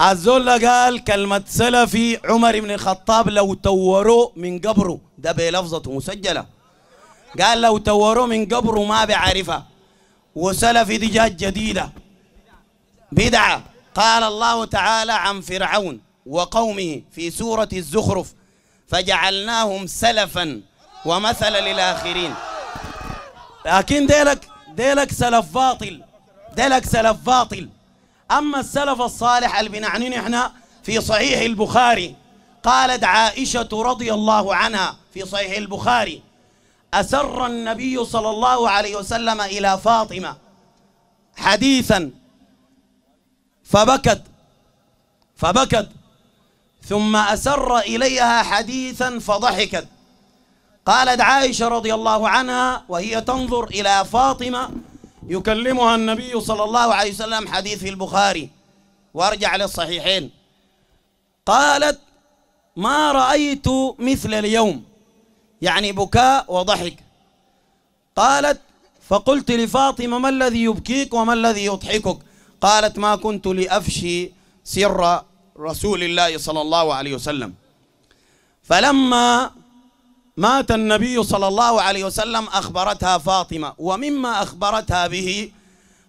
الزول قال كلمة سلفي عمر بن الخطاب لو توروه من قبره ده بلفظته مسجلة قال لو توروه من قبره ما بعرفه وسلفي دي جات جديدة بدعة قال الله تعالى عن فرعون وقومه في سورة الزخرف فجعلناهم سلفا ومثلا للآخرين لكن ديلك ديلك سلف باطل ديلك سلف باطل أما السلف الصالح اللي بنعنين إحنا في صحيح البخاري قالت عائشة رضي الله عنها في صحيح البخاري أسر النبي صلى الله عليه وسلم إلى فاطمة حديثا فبكت فبكت ثم أسر إليها حديثا فضحكت قالت عائشة رضي الله عنها وهي تنظر إلى فاطمة يكلمها النبي صلى الله عليه وسلم حديث في البخاري وارجع للصحيحين قالت ما رأيت مثل اليوم يعني بكاء وضحك قالت فقلت لفاطمة ما الذي يبكيك وما الذي يضحكك قالت ما كنت لأفشي سر رسول الله صلى الله عليه وسلم فلما مات النبي صلى الله عليه وسلم أخبرتها فاطمة ومما أخبرتها به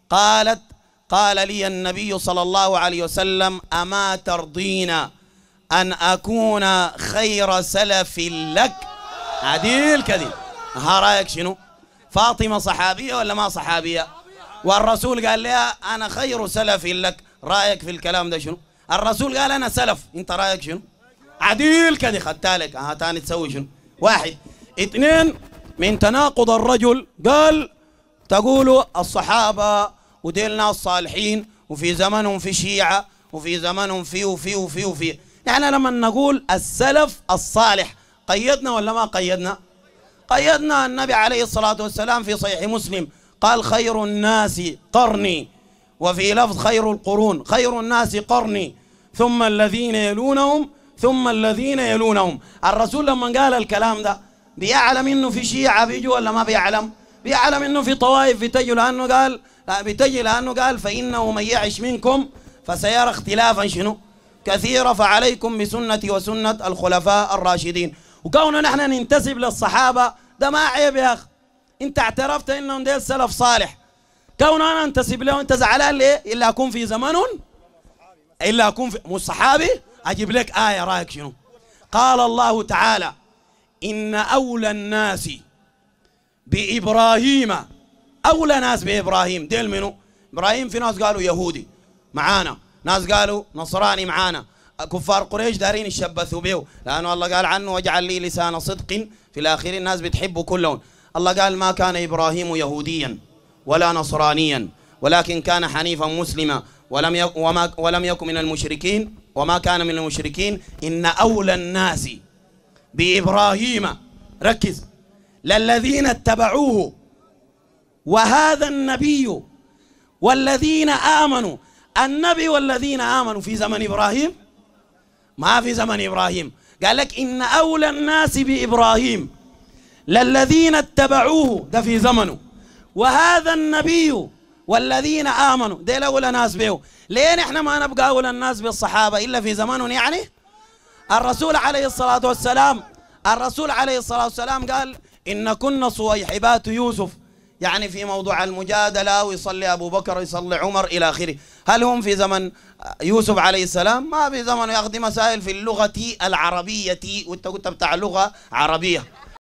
قالت قال لي النبي صلى الله عليه وسلم أما ترضين أن أكون خير سلف لك عديل كذب ها رأيك شنو فاطمة صحابية ولا ما صحابية والرسول قال لها أنا خير سلف لك رأيك في الكلام ده شنو الرسول قال أنا سلف أنت رأيك شنو عديل كذب خدتها لك ها تاني تسوي شنو واحد اثنين من تناقض الرجل قال تقولوا الصحابة وديل ناس صالحين وفي زمنهم في شيعة وفي زمنهم في وفي وفي وفي يعني لما نقول السلف الصالح قيدنا ولا ما قيدنا قيدنا النبي عليه الصلاة والسلام في صحيح مسلم قال خير الناس قرني وفي لفظ خير القرون خير الناس قرني ثم الذين يلونهم ثم الذين يلونهم الرسول لما قال الكلام ده بيعلم انه في شيعة بيجوا ولا ما بيعلم بيعلم انه في طوائف بتجي لانه قال لا بتجي لانه قال فانه من يعش منكم فسيرى اختلافا شنو كثيرا فعليكم بسنتي وسنة الخلفاء الراشدين وكوننا نحن ننتسب للصحابة ده ما عيب يا أخ أنت اعترفت أنهم ديل سلف صالح كون أنا أنتسب له أنت زعلان ليه إلا أكون في زمن إلا أكون في مو صحابي أجيب لك آية رأيك شنو قال الله تعالى إن أولى الناس بإبراهيم أولى ناس بإبراهيم ديل منو إبراهيم في ناس قالوا يهودي معانا ناس قالوا نصراني معانا كفار قريش دارين يشبثوا به لأنه الله قال عنه واجعل لي لسان صدق في الآخرين الناس بتحبه كلهم الله قال ما كان إبراهيم يهوديا ولا نصرانيا ولكن كان حنيفا مسلما ولم وما ولم يكن من المشركين وما كان من المشركين إن أولى الناس بإبراهيم ركز للذين اتبعوه وهذا النبي والذين آمنوا النبي والذين آمنوا في زمن إبراهيم ما في زمن إبراهيم قال لك إن أولى الناس بإبراهيم للذين اتبعوه ده في زمنه وهذا النبي والذين آمنوا ديل أولى ناس بيو ليه احنا ما نبقى أولى الناس بالصحابة إلا في زمان يعني الرسول عليه الصلاة والسلام الرسول عليه الصلاة والسلام قال إن كنا صويحبات يوسف يعني في موضوع المجادلة ويصلي أبو بكر ويصلي عمر إلى آخره هل هم في زمن يوسف عليه السلام ما في زمن يأخذ مسائل في اللغة العربية وانت قلت بتاع لغة عربية